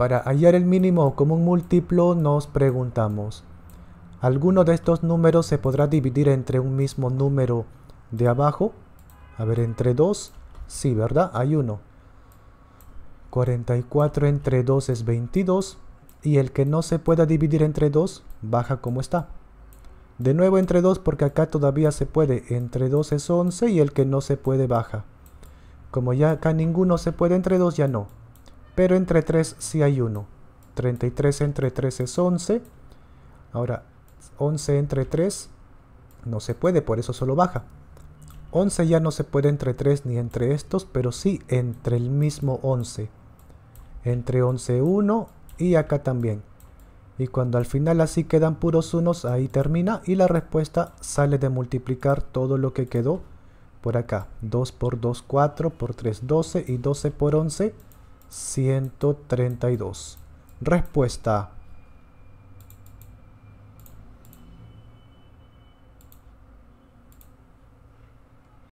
Para hallar el mínimo común múltiplo nos preguntamos, ¿alguno de estos números se podrá dividir entre un mismo número de abajo? A ver, entre 2, sí, ¿verdad? Hay uno. 44 entre 2 es 22 y el que no se pueda dividir entre 2 baja como está. De nuevo entre 2 porque acá todavía se puede, entre 2 es 11 y el que no se puede baja. Como ya acá ninguno se puede entre 2 ya no, pero entre 3 sí hay 1. 33 entre 3 es 11. Ahora, 11 entre 3 no se puede, por eso solo baja. 11 ya no se puede entre 3 ni entre estos, pero sí entre el mismo 11. Entre 11, 1 y acá también. Y cuando al final así quedan puros unos, ahí termina y la respuesta sale de multiplicar todo lo que quedó por acá. 2 por 2, 4, por 3, 12 y 12 por 11, 132. Respuesta